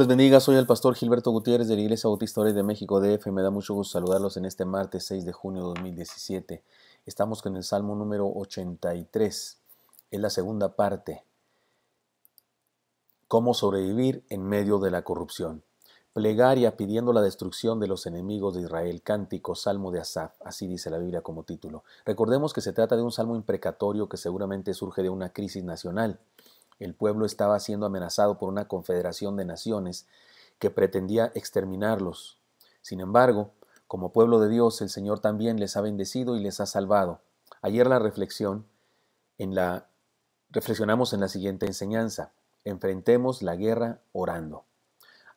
les bendiga, soy el pastor Gilberto Gutiérrez de la Iglesia Bautista de México DF. Me da mucho gusto saludarlos en este martes 6 de junio de 2017. Estamos con el Salmo número 83. Es la segunda parte. Cómo sobrevivir en medio de la corrupción. Plegaria pidiendo la destrucción de los enemigos de Israel. Cántico, Salmo de Asaf. Así dice la Biblia como título. Recordemos que se trata de un salmo imprecatorio que seguramente surge de una crisis nacional. El pueblo estaba siendo amenazado por una confederación de naciones que pretendía exterminarlos. Sin embargo, como pueblo de Dios, el Señor también les ha bendecido y les ha salvado. Ayer la reflexión en la reflexionamos en la siguiente enseñanza: enfrentemos la guerra orando.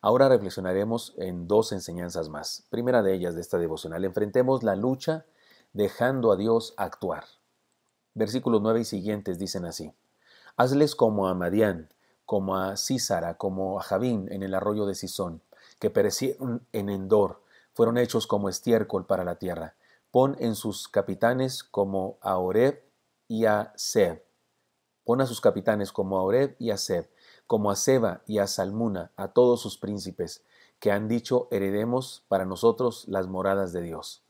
Ahora reflexionaremos en dos enseñanzas más. Primera de ellas de esta devocional, enfrentemos la lucha dejando a Dios actuar. Versículos 9 y siguientes dicen así: Hazles como a Madián, como a Císara, como a Javín en el arroyo de Sison, que perecieron en Endor, fueron hechos como estiércol para la tierra. Pon en sus capitanes como a Oreb y a Seb. Pon a sus capitanes como a Oreb y a Seb, como a Seba y a Salmuna, a todos sus príncipes, que han dicho heredemos para nosotros las moradas de Dios.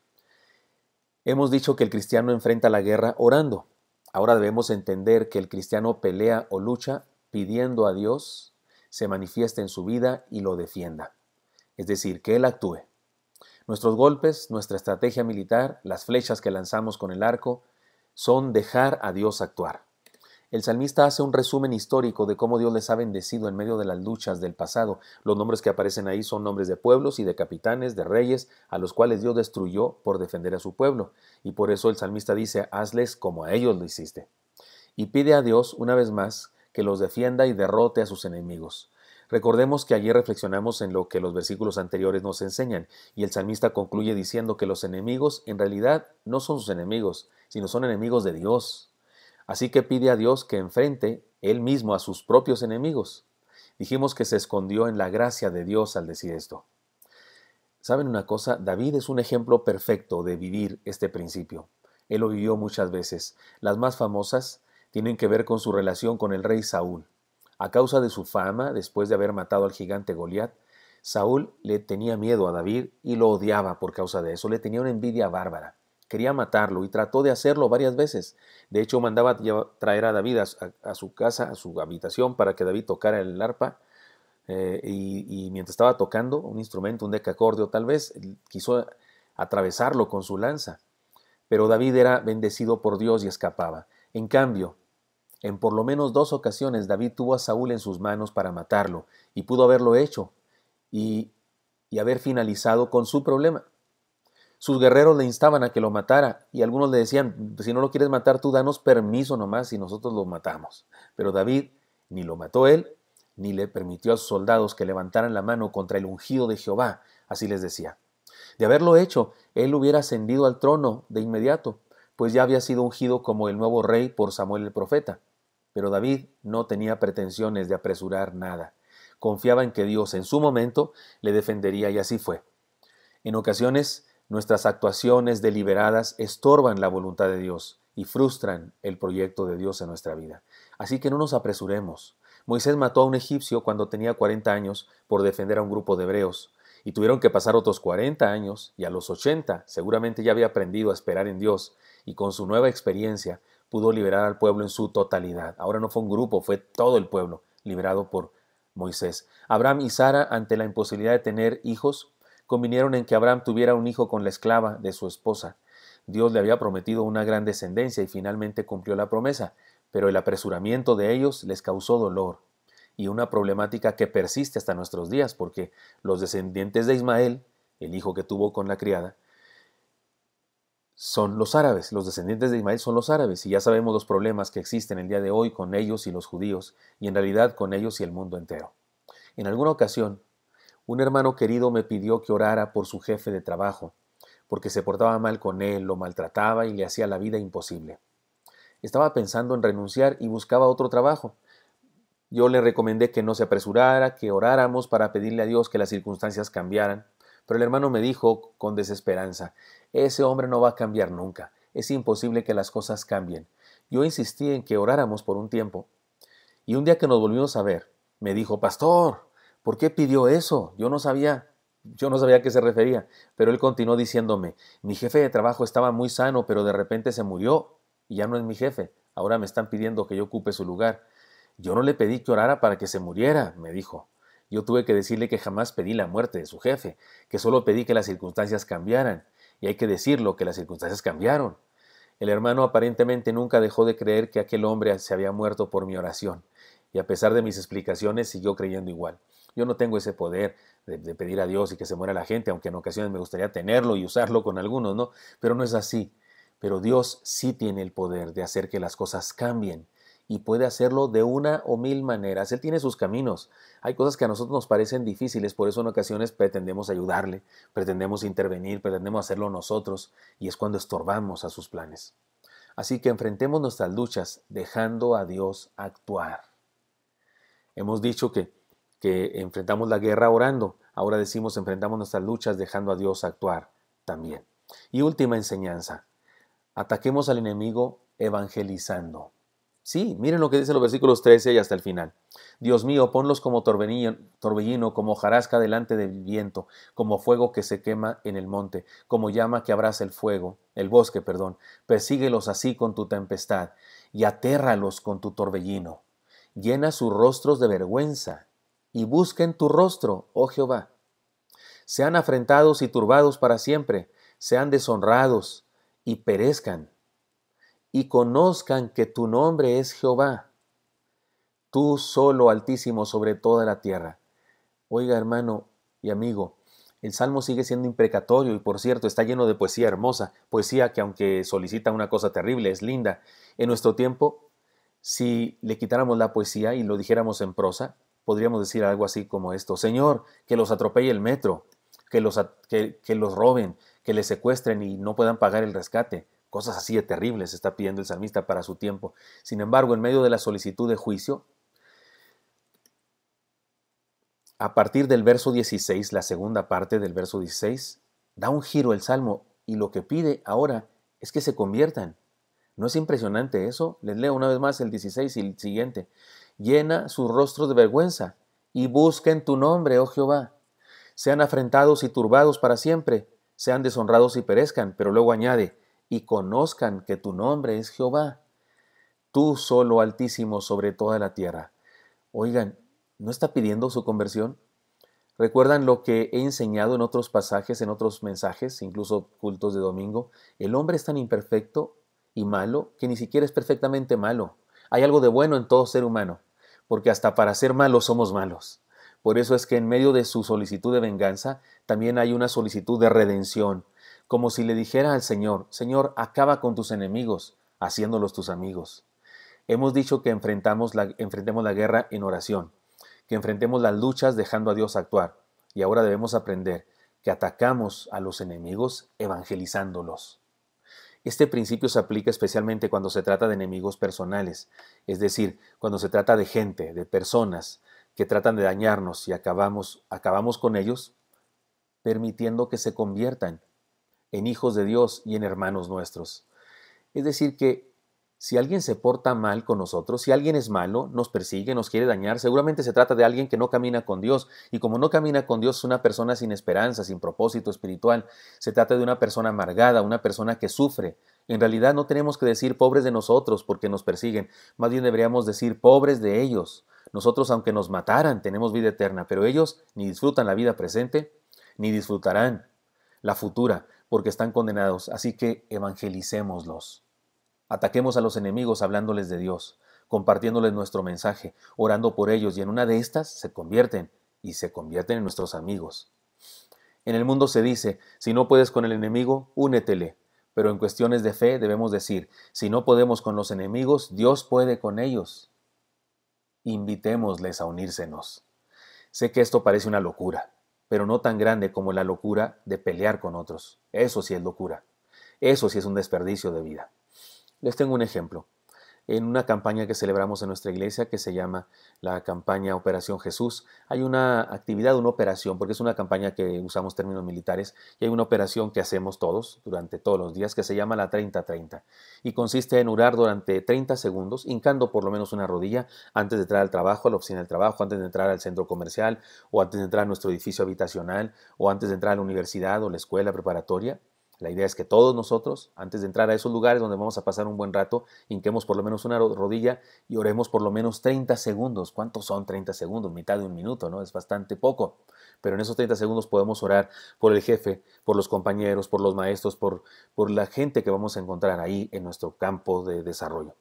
Hemos dicho que el cristiano enfrenta la guerra orando. Ahora debemos entender que el cristiano pelea o lucha pidiendo a Dios se manifieste en su vida y lo defienda, es decir, que Él actúe. Nuestros golpes, nuestra estrategia militar, las flechas que lanzamos con el arco, son dejar a Dios actuar. El salmista hace un resumen histórico de cómo Dios les ha bendecido en medio de las luchas del pasado. Los nombres que aparecen ahí son nombres de pueblos y de capitanes, de reyes, a los cuales Dios destruyó por defender a su pueblo. Y por eso el salmista dice, hazles como a ellos lo hiciste. Y pide a Dios, una vez más, que los defienda y derrote a sus enemigos. Recordemos que allí reflexionamos en lo que los versículos anteriores nos enseñan, y el salmista concluye diciendo que los enemigos en realidad no son sus enemigos, sino son enemigos de Dios. Así que pide a Dios que enfrente él mismo a sus propios enemigos. Dijimos que se escondió en la gracia de Dios al decir esto. ¿Saben una cosa? David es un ejemplo perfecto de vivir este principio. Él lo vivió muchas veces. Las más famosas tienen que ver con su relación con el rey Saúl. A causa de su fama, después de haber matado al gigante Goliat, Saúl le tenía miedo a David y lo odiaba por causa de eso, le tenía una envidia bárbara quería matarlo y trató de hacerlo varias veces. De hecho, mandaba traer a David a, su casa, a su habitación, para que David tocara el arpa. Eh, y, mientras estaba tocando un instrumento, un decacordio tal vez, quiso atravesarlo con su lanza. Pero David era bendecido por Dios y escapaba. En cambio, en por lo menos dos ocasiones David tuvo a Saúl en sus manos para matarlo y pudo haberlo hecho y haber finalizado con su problema. Sus guerreros le instaban a que lo matara y algunos le decían, si no lo quieres matar tú, danos permiso nomás y nosotros lo matamos. Pero David ni lo mató él, ni le permitió a sus soldados que levantaran la mano contra el ungido de Jehová, así les decía. De haberlo hecho, él hubiera ascendido al trono de inmediato, pues ya había sido ungido como el nuevo rey por Samuel el profeta. Pero David no tenía pretensiones de apresurar nada. Confiaba en que Dios en su momento le defendería y así fue. En ocasiones Nuestras actuaciones deliberadas estorban la voluntad de Dios y frustran el proyecto de Dios en nuestra vida. Así que no nos apresuremos. Moisés mató a un egipcio cuando tenía 40 años por defender a un grupo de hebreos, y tuvieron que pasar otros 40 años, y a los 80 seguramente ya había aprendido a esperar en Dios, y con su nueva experiencia pudo liberar al pueblo en su totalidad. Ahora no fue un grupo, fue todo el pueblo liberado por Moisés. Abraham y Sara, ante la imposibilidad de tener hijos, convinieron en que Abraham tuviera un hijo con la esclava de su esposa. Dios le había prometido una gran descendencia y finalmente cumplió la promesa, pero el apresuramiento de ellos les causó dolor y una problemática que persiste hasta nuestros días, porque los descendientes de Ismael, el hijo que tuvo con la criada, son los árabes, los descendientes de Ismael son los árabes, y ya sabemos los problemas que existen el día de hoy con ellos y los judíos, y en realidad con ellos y el mundo entero. En alguna ocasión, un hermano querido me pidió que orara por su jefe de trabajo, porque se portaba mal con él, lo maltrataba y le hacía la vida imposible. Estaba pensando en renunciar y buscaba otro trabajo. Yo le recomendé que no se apresurara, que oráramos para pedirle a Dios que las circunstancias cambiaran, pero el hermano me dijo con desesperanza, ese hombre no va a cambiar nunca, es imposible que las cosas cambien. Yo insistí en que oráramos por un tiempo, y un día que nos volvimos a ver, me dijo, Pastor, ¿Por qué pidió eso? Yo no sabía, yo no sabía a qué se refería. Pero él continuó diciéndome, mi jefe de trabajo estaba muy sano, pero de repente se murió y ya no es mi jefe. Ahora me están pidiendo que yo ocupe su lugar. Yo no le pedí que orara para que se muriera, me dijo. Yo tuve que decirle que jamás pedí la muerte de su jefe, que solo pedí que las circunstancias cambiaran. Y hay que decirlo, que las circunstancias cambiaron. El hermano aparentemente nunca dejó de creer que aquel hombre se había muerto por mi oración, y a pesar de mis explicaciones siguió creyendo igual. Yo no tengo ese poder de, pedir a Dios y que se muera la gente, aunque en ocasiones me gustaría tenerlo y usarlo con algunos, ¿no? Pero no es así. Pero Dios sí tiene el poder de hacer que las cosas cambien y puede hacerlo de una o mil maneras. Él tiene sus caminos. Hay cosas que a nosotros nos parecen difíciles, por eso en ocasiones pretendemos ayudarle, pretendemos intervenir, pretendemos hacerlo nosotros y es cuando estorbamos a sus planes. Así que enfrentemos nuestras luchas dejando a Dios actuar. Hemos dicho que que enfrentamos la guerra orando, ahora decimos enfrentamos nuestras luchas dejando a Dios actuar también. Y última enseñanza, ataquemos al enemigo evangelizando. Sí, miren lo que dice los versículos 13 y hasta el final. Dios mío, ponlos como torbellino, como jarasca delante del viento, como fuego que se quema en el monte, como llama que abraza el fuego, el bosque, perdón. Persíguelos así con tu tempestad y atérralos con tu torbellino. Llena sus rostros de vergüenza y busquen tu rostro, oh Jehová. Sean afrentados y turbados para siempre, sean deshonrados y perezcan. Y conozcan que tu nombre es Jehová, tú solo altísimo sobre toda la tierra. Oiga, hermano y amigo, el salmo sigue siendo imprecatorio y por cierto está lleno de poesía hermosa, poesía que aunque solicita una cosa terrible, es linda. En nuestro tiempo, si le quitáramos la poesía y lo dijéramos en prosa, podríamos decir algo así como esto, Señor, que los atropelle el metro, que los, que, los roben, que les secuestren y no puedan pagar el rescate. Cosas así de terribles está pidiendo el salmista para su tiempo. Sin embargo, en medio de la solicitud de juicio, a partir del verso 16, la segunda parte del verso 16, da un giro el salmo y lo que pide ahora es que se conviertan. ¿No es impresionante eso? Les leo una vez más el 16 y el siguiente llena sus rostro de vergüenza, y busquen tu nombre, oh Jehová. Sean afrentados y turbados para siempre, sean deshonrados y perezcan, pero luego añade, y conozcan que tu nombre es Jehová, tú solo altísimo sobre toda la tierra. Oigan, ¿no está pidiendo su conversión? ¿Recuerdan lo que he enseñado en otros pasajes, en otros mensajes, incluso cultos de domingo? El hombre es tan imperfecto y malo que ni siquiera es perfectamente malo. Hay algo de bueno en todo ser humano porque hasta para ser malos somos malos. Por eso es que en medio de su solicitud de venganza también hay una solicitud de redención, como si le dijera al Señor, Señor, acaba con tus enemigos, haciéndolos tus amigos. Hemos dicho que enfrentamos la, enfrentemos la guerra en oración, que enfrentemos las luchas dejando a Dios actuar, y ahora debemos aprender que atacamos a los enemigos evangelizándolos. Este principio se aplica especialmente cuando se trata de enemigos personales, es decir, cuando se trata de gente, de personas que tratan de dañarnos y acabamos, acabamos con ellos permitiendo que se conviertan en hijos de Dios y en hermanos nuestros. Es decir, que si alguien se porta mal con nosotros, si alguien es malo, nos persigue, nos quiere dañar, seguramente se trata de alguien que no camina con Dios. Y como no camina con Dios, es una persona sin esperanza, sin propósito espiritual. Se trata de una persona amargada, una persona que sufre. En realidad no tenemos que decir pobres de nosotros porque nos persiguen. Más bien deberíamos decir pobres de ellos. Nosotros, aunque nos mataran, tenemos vida eterna, pero ellos ni disfrutan la vida presente, ni disfrutarán la futura, porque están condenados. Así que evangelicémoslos Ataquemos a los enemigos hablándoles de Dios, compartiéndoles nuestro mensaje, orando por ellos y en una de estas se convierten y se convierten en nuestros amigos. En el mundo se dice, si no puedes con el enemigo, únetele. Pero en cuestiones de fe debemos decir, si no podemos con los enemigos, Dios puede con ellos. Invitémosles a unírsenos. Sé que esto parece una locura, pero no tan grande como la locura de pelear con otros. Eso sí es locura. Eso sí es un desperdicio de vida. Les tengo un ejemplo. En una campaña que celebramos en nuestra iglesia que se llama la campaña Operación Jesús, hay una actividad, una operación, porque es una campaña que usamos términos militares, y hay una operación que hacemos todos durante todos los días que se llama la 30-30, y consiste en orar durante 30 segundos, hincando por lo menos una rodilla antes de entrar al trabajo, a la oficina del trabajo, antes de entrar al centro comercial, o antes de entrar a nuestro edificio habitacional, o antes de entrar a la universidad o la escuela preparatoria, la idea es que todos nosotros, antes de entrar a esos lugares donde vamos a pasar un buen rato, hinquemos por lo menos una rodilla y oremos por lo menos 30 segundos. ¿Cuántos son 30 segundos? Mitad de un minuto, ¿no? Es bastante poco. Pero en esos 30 segundos podemos orar por el jefe, por los compañeros, por los maestros, por, por la gente que vamos a encontrar ahí en nuestro campo de desarrollo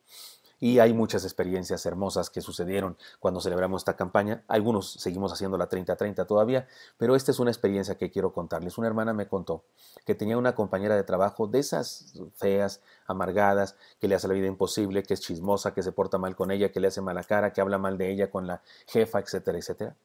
y hay muchas experiencias hermosas que sucedieron cuando celebramos esta campaña. Algunos seguimos haciendo la 30-30 todavía, pero esta es una experiencia que quiero contarles. Una hermana me contó que tenía una compañera de trabajo de esas feas, amargadas, que le hace la vida imposible, que es chismosa, que se porta mal con ella, que le hace mala cara, que habla mal de ella con la jefa, etcétera, etcétera.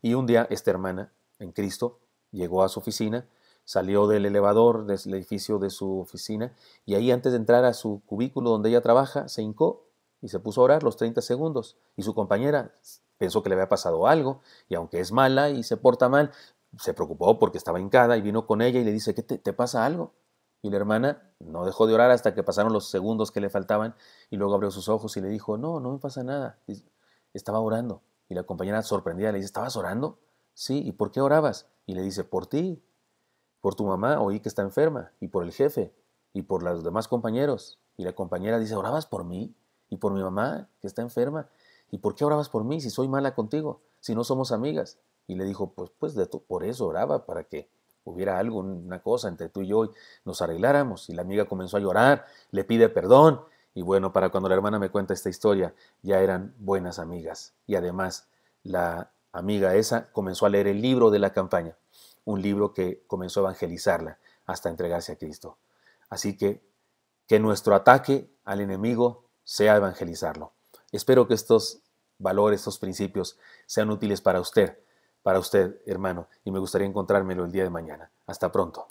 Y un día esta hermana en Cristo llegó a su oficina Salió del elevador del edificio de su oficina y ahí antes de entrar a su cubículo donde ella trabaja, se hincó y se puso a orar los 30 segundos. Y su compañera pensó que le había pasado algo y aunque es mala y se porta mal, se preocupó porque estaba hincada y vino con ella y le dice, ¿qué te, pasa algo? Y la hermana no dejó de orar hasta que pasaron los segundos que le faltaban y luego abrió sus ojos y le dijo, no, no me pasa nada. estaba orando. Y la compañera sorprendida le dice, ¿estabas orando? Sí, ¿y por qué orabas? Y le dice, por ti, por tu mamá oí que está enferma, y por el jefe, y por los demás compañeros. Y la compañera dice, ¿orabas por mí? Y por mi mamá, que está enferma. ¿Y por qué orabas por mí si soy mala contigo? Si no somos amigas. Y le dijo, pues, pues de por eso oraba, para que hubiera algo, una cosa entre tú y yo, y nos arregláramos. Y la amiga comenzó a llorar, le pide perdón. Y bueno, para cuando la hermana me cuenta esta historia, ya eran buenas amigas. Y además, la amiga esa comenzó a leer el libro de la campaña un libro que comenzó a evangelizarla hasta entregarse a Cristo. Así que que nuestro ataque al enemigo sea evangelizarlo. Espero que estos valores, estos principios sean útiles para usted, para usted, hermano, y me gustaría encontrármelo el día de mañana. Hasta pronto.